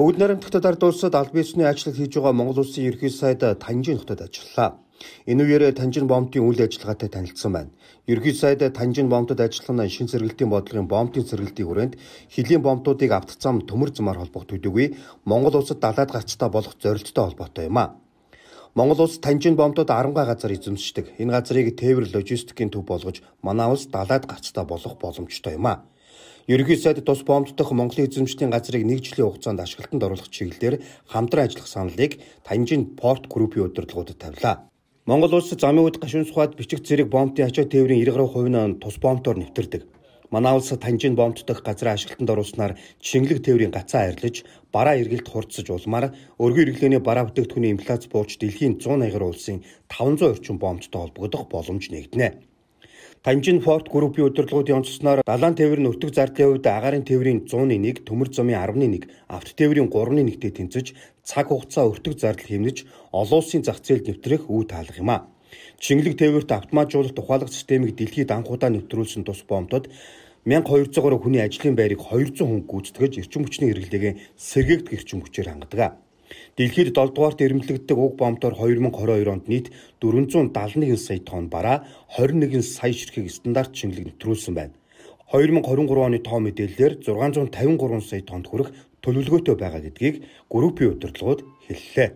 Бүгд наримтгтад ард улсад аль биесний ажлыг хийж байгаа Монгол улсын ерхий сайд Танжин хотод ажиллалаа. Энэ үеэр Танжин бомбын үйл ажиллагаатай танилцсан байна. Ерхий сайд Танжин бомбтод ажиллах нь шин сэргэлтийн бодлогын бомбын сэргэлтийн хүрээнд хилийн бомбтуудыг автоцам төмөр замаар холбох төдийгүй Монгол улсад далаад гарцтай болох зорилттой холбоотой юм а. Монгол улс танжин бомбдод 10 га газар эзэмшдэг. Энэ газрыг тээвэр логистикийн төв болгож манай улс далаад гарцтай болох боломжтой юм а. Ерөнхий сайд тус бомбддох Монголын эзэмшлийн газрыг нэг жилийн хугацаанд ашиглалтанд оруулах чиглэлээр хамтран ажиллах саналыг Танжин порт группийн удирдлагуудад тавилаа. Монгол улс замын үед гашуун сухад бичиг зэрэг бомбтын ачаа тээврийн 90% хувийн тус бомбтоор нэвтэрдэг. Манай улс танжин бомбддох газраа ашиглалтанд оруулснаар шингэлэг тээврийн гацаа арилж, бараа эргэлт хурцсаж улмаар өргөн хэрэглээний бараа бүтээгдэхүүний инфляц буурч дэлхийн 180 улсын 500 орчим бомбттой холбогдох боломж нэгдэнэ. Данжин Форт группийн удирдлагууд онцлсноор далайн тээврийн өртөг зардлын хувьд агаарын тээврийн 101-ийг төмөр замын 11, авто тээврийн 3.1-тэй тэнцэж цаг хугацаа өртөг зардал хэмнэж олон улсын зах зээлд нэвтрэх үе таалах юм а. Чингэлэг тээврт автоматжуулалт ухаалаг системийг дэлхийд анхудаа нэвтрүүлсэн тус боомтод 1200 гаруй хүний ажлын байрыг 200 хүн гүйцэтгэж эрчим хүчний хэрэглээгээ сэргээдэг эрчим хүчээр хангадаг. Дэлхийд 7 дугаарт эрэмблэгддэг уг бомтоор 2022 онд нийт 471 сая тонн бараа 21 сая ширхэг стандарт шингэлэг нэвтрүүлсэн байна. 2023 оны тоо мэдээллээр 653 сая тонн хүрэх төлөвлөгөөтэй байгаа гэдгийг группийн удирдлагууд хэллээ.